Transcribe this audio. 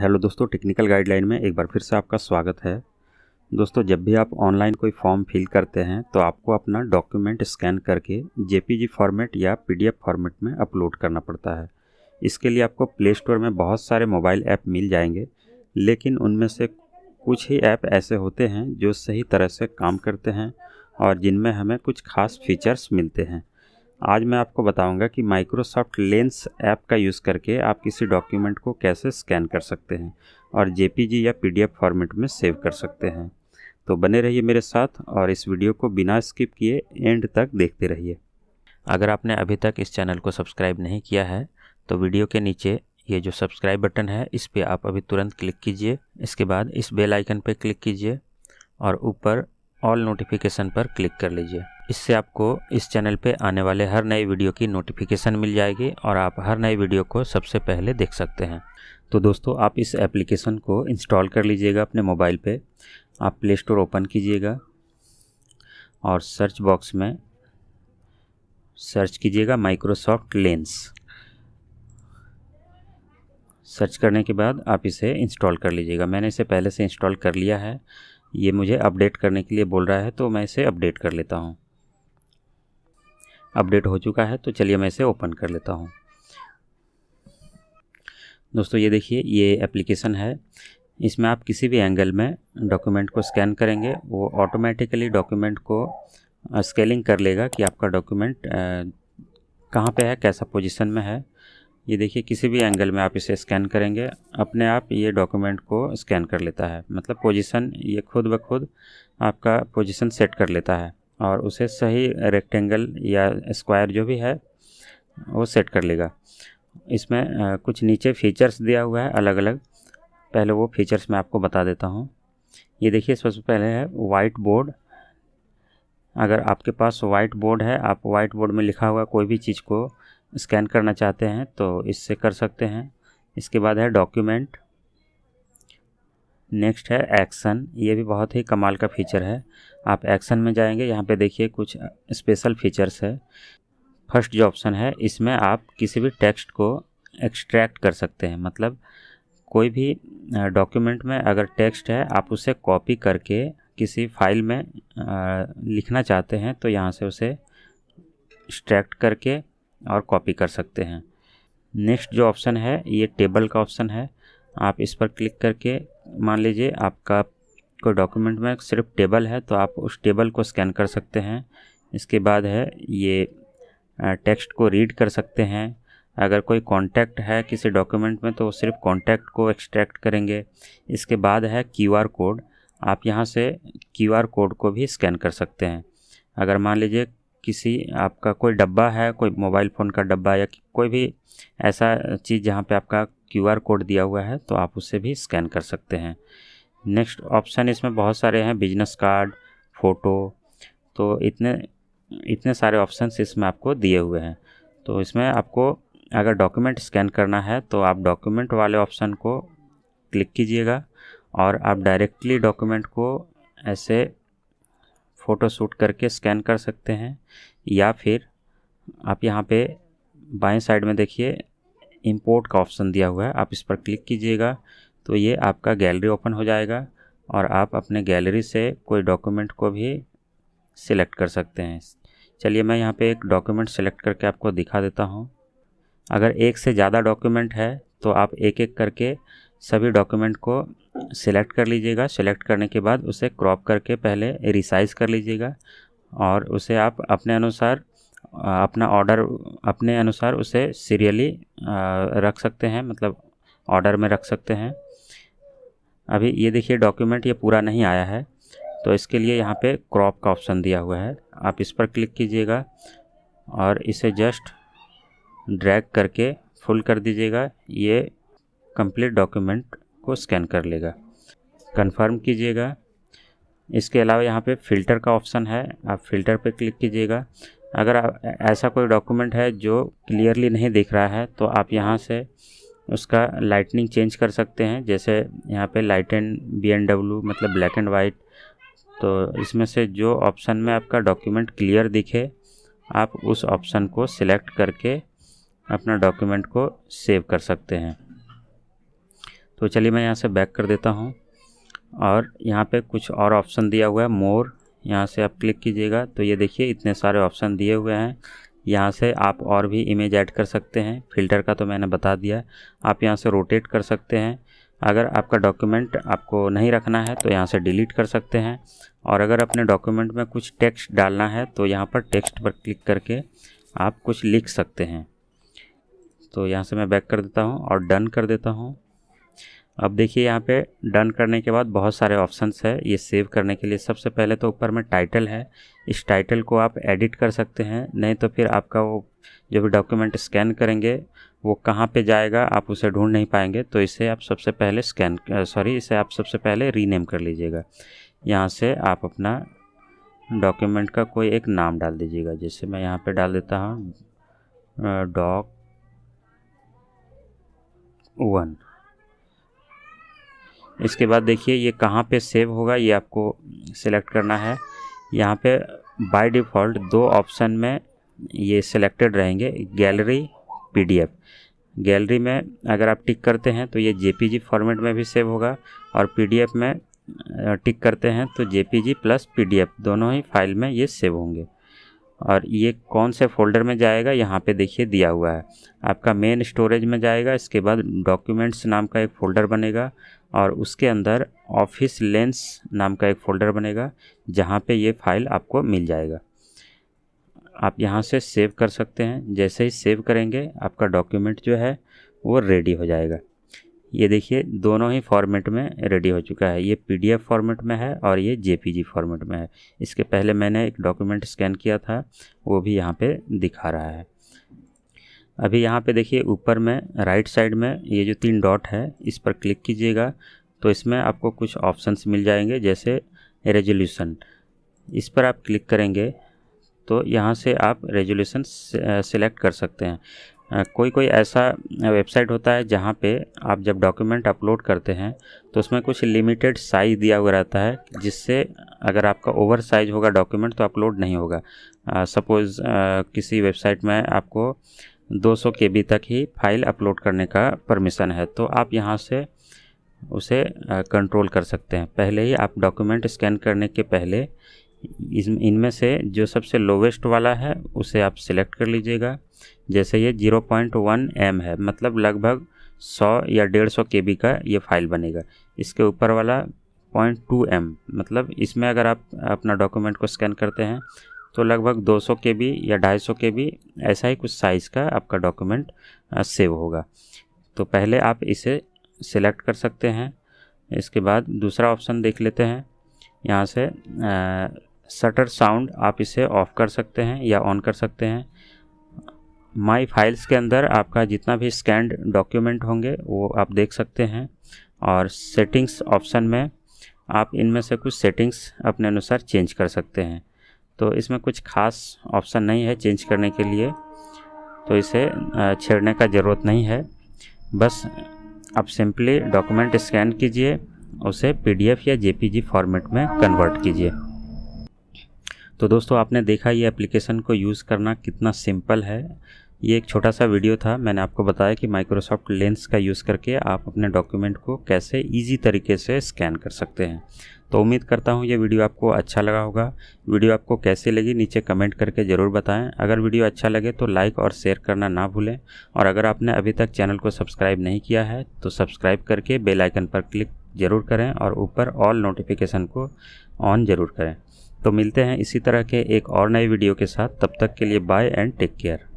hello दोस्तों technical guideline में एक बार फिर से आपका स्वागत है दोस्तों जब भी आप ऑनलाइन कोई फॉर्म फिल करते हैं तो आपको अपना डॉक्यूमेंट स्कैन करके जे फॉर्मेट या पी फॉर्मेट में अपलोड करना पड़ता है इसके लिए आपको प्ले स्टोर में बहुत सारे मोबाइल ऐप मिल जाएंगे लेकिन उनमें से कुछ ही ऐप ऐसे होते हैं जो सही तरह से काम करते हैं और जिनमें हमें कुछ खास फीचर्स मिलते हैं आज मैं आपको बताऊंगा कि माइक्रोसॉफ्ट लेंस ऐप का यूज़ करके आप किसी डॉक्यूमेंट को कैसे स्कैन कर सकते हैं और जे या पी फॉर्मेट में सेव कर सकते हैं तो बने रहिए मेरे साथ और इस वीडियो को बिना स्किप किए एंड तक देखते रहिए अगर आपने अभी तक इस चैनल को सब्सक्राइब नहीं किया है तो वीडियो के नीचे ये जो सब्सक्राइब बटन है इस पर आप अभी तुरंत क्लिक कीजिए इसके बाद इस बेल आइकन पर क्लिक कीजिए और ऊपर ऑल नोटिफिकेशन पर क्लिक कर लीजिए इससे आपको इस चैनल पे आने वाले हर नए वीडियो की नोटिफिकेशन मिल जाएगी और आप हर नए वीडियो को सबसे पहले देख सकते हैं तो दोस्तों आप इस एप्लीकेशन को इंस्टॉल कर लीजिएगा अपने मोबाइल पे आप प्ले स्टोर ओपन कीजिएगा और सर्च बॉक्स में सर्च कीजिएगा माइक्रोसॉफ्ट लेंस सर्च करने के बाद आप इसे इंस्टॉल कर लीजिएगा मैंने इसे पहले से इंस्टॉल कर लिया है ये मुझे अपडेट करने के लिए बोल रहा है तो मैं इसे अपडेट कर लेता हूँ अपडेट हो चुका है तो चलिए मैं इसे ओपन कर लेता हूँ दोस्तों ये देखिए ये एप्लीकेशन है इसमें आप किसी भी एंगल में डॉक्यूमेंट को स्कैन करेंगे वो ऑटोमेटिकली डॉक्यूमेंट को स्केलिंग कर लेगा कि आपका डॉक्यूमेंट कहाँ पे है कैसा पोजीशन में है ये देखिए किसी भी एंगल में आप इसे स्कैन करेंगे अपने आप ये डॉक्यूमेंट को स्कैन कर लेता है मतलब पोजीशन ये खुद ब खुद आपका पोजीशन सेट कर लेता है और उसे सही रेक्टेंगल या स्क्वायर जो भी है वो सेट कर लेगा इसमें कुछ नीचे फीचर्स दिया हुआ है अलग अलग पहले वो फीचर्स मैं आपको बता देता हूँ ये देखिए सबसे पहले है वाइट बोर्ड अगर आपके पास वाइट बोर्ड है आप वाइट बोर्ड में लिखा हुआ कोई भी चीज़ को स्कैन करना चाहते हैं तो इससे कर सकते हैं इसके बाद है डॉक्यूमेंट नेक्स्ट है एक्शन ये भी बहुत ही कमाल का फीचर है आप एक्शन में जाएंगे यहाँ पे देखिए कुछ स्पेशल फीचर्स है फर्स्ट जो ऑप्शन है इसमें आप किसी भी टेक्स्ट को एक्सट्रैक्ट कर सकते हैं मतलब कोई भी डॉक्यूमेंट में अगर टेक्स्ट है आप उसे कॉपी करके किसी फाइल में लिखना चाहते हैं तो यहाँ से उसे एक्सट्रैक्ट करके और कॉपी कर सकते हैं नेक्स्ट जो ऑप्शन है ये टेबल का ऑप्शन है आप इस पर क्लिक करके मान लीजिए आपका कोई डॉक्यूमेंट में सिर्फ टेबल है तो आप उस टेबल को स्कैन कर सकते हैं इसके बाद है ये टेक्स्ट को रीड कर सकते हैं अगर कोई कांटेक्ट है किसी डॉक्यूमेंट में तो सिर्फ कांटेक्ट को एक्सट्रैक्ट करेंगे इसके बाद है क्यूआर कोड आप यहाँ से क्यूआर कोड को भी स्कैन कर सकते हैं अगर मान लीजिए किसी आपका कोई डब्बा है कोई मोबाइल फ़ोन का डब्बा या कोई भी ऐसा चीज़ जहाँ पे आपका क्यूआर कोड दिया हुआ है तो आप उसे भी स्कैन कर सकते हैं नेक्स्ट ऑप्शन इसमें बहुत सारे हैं बिजनेस कार्ड फ़ोटो तो इतने इतने सारे ऑप्शन इसमें आपको दिए हुए हैं तो इसमें आपको अगर डॉक्यूमेंट स्कैन करना है तो आप डॉक्यूमेंट वाले ऑप्शन को क्लिक कीजिएगा और आप डायरेक्टली डॉक्यूमेंट को ऐसे फ़ोटो शूट करके स्कैन कर सकते हैं या फिर आप यहाँ पे बाएं साइड में देखिए इंपोर्ट का ऑप्शन दिया हुआ है आप इस पर क्लिक कीजिएगा तो ये आपका गैलरी ओपन हो जाएगा और आप अपने गैलरी से कोई डॉक्यूमेंट को भी सिलेक्ट कर सकते हैं चलिए मैं यहाँ पे एक डॉक्यूमेंट सेलेक्ट करके आपको दिखा देता हूँ अगर एक से ज़्यादा डॉक्यूमेंट है तो आप एक एक करके सभी डॉक्यूमेंट को सिलेक्ट कर लीजिएगा सिलेक्ट करने के बाद उसे क्रॉप करके पहले रिसाइज कर लीजिएगा और उसे आप अपने अनुसार अपना ऑर्डर अपने अनुसार उसे सीरियली रख सकते हैं मतलब ऑर्डर में रख सकते हैं अभी ये देखिए डॉक्यूमेंट ये पूरा नहीं आया है तो इसके लिए यहाँ पे क्रॉप का ऑप्शन दिया हुआ है आप इस पर क्लिक कीजिएगा और इसे जस्ट ड्रैग करके फुल कर दीजिएगा ये कंप्लीट डॉक्यूमेंट को स्कैन कर लेगा कंफर्म कीजिएगा इसके अलावा यहाँ पे फ़िल्टर का ऑप्शन है आप फ़िल्टर पे क्लिक कीजिएगा अगर ऐसा कोई डॉक्यूमेंट है जो क्लियरली नहीं दिख रहा है तो आप यहाँ से उसका लाइटनिंग चेंज कर सकते हैं जैसे यहाँ पे light and B N W मतलब ब्लैक एंड वाइट तो इसमें से जो ऑप्शन में आपका डॉक्यूमेंट क्लियर दिखे आप उस ऑप्शन को सिलेक्ट करके अपना डॉक्यूमेंट को सेव कर सकते हैं तो चलिए मैं यहाँ से बैक कर देता हूँ और यहाँ पे कुछ और ऑप्शन दिया हुआ है मोर यहाँ से आप क्लिक कीजिएगा तो ये देखिए इतने सारे ऑप्शन दिए हुए हैं यहाँ से आप और भी इमेज ऐड कर सकते हैं फ़िल्टर का तो मैंने बता दिया आप यहाँ से रोटेट कर सकते हैं अगर आपका डॉक्यूमेंट आपको नहीं रखना है तो यहाँ से डिलीट कर सकते हैं और अगर अपने डॉक्यूमेंट में कुछ टेक्स्ट डालना है तो यहाँ पर टेक्स्ट पर क्लिक करके आप कुछ लिख सकते हैं तो यहाँ से मैं बैक कर देता हूँ और डन कर देता हूँ अब देखिए यहाँ पे डन करने के बाद बहुत सारे ऑप्शंस है ये सेव करने के लिए सबसे पहले तो ऊपर में टाइटल है इस टाइटल को आप एडिट कर सकते हैं नहीं तो फिर आपका वो जो भी डॉक्यूमेंट स्कैन करेंगे वो कहाँ पे जाएगा आप उसे ढूंढ नहीं पाएंगे तो इसे आप सबसे पहले स्कैन सॉरी इसे आप सबसे पहले रीनेम कर लीजिएगा यहाँ से आप अपना डॉक्यूमेंट का कोई एक नाम डाल दीजिएगा जैसे मैं यहाँ पे डाल देता हूँ डॉक वन इसके बाद देखिए ये कहाँ पे सेव होगा ये आपको सिलेक्ट करना है यहाँ पे बाय डिफ़ॉल्ट दो ऑप्शन में ये सिलेक्टेड रहेंगे गैलरी पीडीएफ गैलरी में अगर आप टिक करते हैं तो ये जेपीजी फॉर्मेट में भी सेव होगा और पीडीएफ में टिक करते हैं तो जेपीजी प्लस पीडीएफ दोनों ही फाइल में ये सेव होंगे और ये कौन से फोल्डर में जाएगा यहाँ पे देखिए दिया हुआ है आपका मेन स्टोरेज में जाएगा इसके बाद डॉक्यूमेंट्स नाम का एक फ़ोल्डर बनेगा और उसके अंदर ऑफिस लेंस नाम का एक फ़ोल्डर बनेगा जहाँ पे ये फाइल आपको मिल जाएगा आप यहाँ से सेव कर सकते हैं जैसे ही सेव करेंगे आपका डॉक्यूमेंट जो है वो रेडी हो जाएगा ये देखिए दोनों ही फॉर्मेट में रेडी हो चुका है ये पीडीएफ फॉर्मेट में है और ये जेपीजी फॉर्मेट में है इसके पहले मैंने एक डॉक्यूमेंट स्कैन किया था वो भी यहाँ पे दिखा रहा है अभी यहाँ पे देखिए ऊपर में राइट साइड में ये जो तीन डॉट है इस पर क्लिक कीजिएगा तो इसमें आपको कुछ ऑप्शंस मिल जाएंगे जैसे रेजोल्यूशन इस पर आप क्लिक करेंगे तो यहाँ से आप रेजोल्यूशन सेलेक्ट कर सकते हैं कोई कोई ऐसा वेबसाइट होता है जहाँ पे आप जब डॉक्यूमेंट अपलोड करते हैं तो उसमें कुछ लिमिटेड साइज़ दिया हुआ रहता है जिससे अगर आपका ओवर साइज होगा डॉक्यूमेंट तो अपलोड नहीं होगा सपोज़ किसी वेबसाइट में आपको 200 के बी तक ही फाइल अपलोड करने का परमिशन है तो आप यहाँ से उसे कंट्रोल कर सकते हैं पहले ही आप डॉक्यूमेंट स्कैन करने के पहले इस इनमें से जो सबसे लोवेस्ट वाला है उसे आप सिलेक्ट कर लीजिएगा जैसे ये 0.1 एम है मतलब लगभग 100 या 150 बी का ये फाइल बनेगा इसके ऊपर वाला 0.2 एम मतलब इसमें अगर आप अपना डॉक्यूमेंट को स्कैन करते हैं तो लगभग 200 बी या के बी ऐसा ही कुछ साइज़ का आपका डॉक्यूमेंट सेव होगा तो पहले आप इसे सिलेक्ट कर सकते हैं इसके बाद दूसरा ऑप्शन देख लेते हैं यहाँ से शटर साउंड आप इसे ऑफ़ कर सकते हैं या ऑन कर सकते हैं माई फाइल्स के अंदर आपका जितना भी स्कैंड डॉक्यूमेंट होंगे वो आप देख सकते हैं और सेटिंग्स ऑप्शन में आप इनमें से कुछ सेटिंग्स अपने अनुसार चेंज कर सकते हैं तो इसमें कुछ खास ऑप्शन नहीं है चेंज करने के लिए तो इसे छेड़ने का ज़रूरत नहीं है बस आप सिंपली डॉक्यूमेंट स्कैन कीजिए उसे पीडीएफ या जेपीजी फॉर्मेट में कन्वर्ट कीजिए तो दोस्तों आपने देखा ये एप्लीकेशन को यूज़ करना कितना सिंपल है ये एक छोटा सा वीडियो था मैंने आपको बताया कि माइक्रोसॉफ्ट लेंस का यूज़ करके आप अपने डॉक्यूमेंट को कैसे इजी तरीके से स्कैन कर सकते हैं तो उम्मीद करता हूँ ये वीडियो आपको अच्छा लगा होगा वीडियो आपको कैसे लगी नीचे कमेंट करके ज़रूर बताएं अगर वीडियो अच्छा लगे तो लाइक और शेयर करना ना भूलें और अगर आपने अभी तक चैनल को सब्सक्राइब नहीं किया है तो सब्सक्राइब करके बेल आइकन पर क्लिक ज़रूर करें और ऊपर ऑल नोटिफिकेशन को ऑन ज़रूर करें तो मिलते हैं इसी तरह के एक और नए वीडियो के साथ तब तक के लिए बाय एंड टेक केयर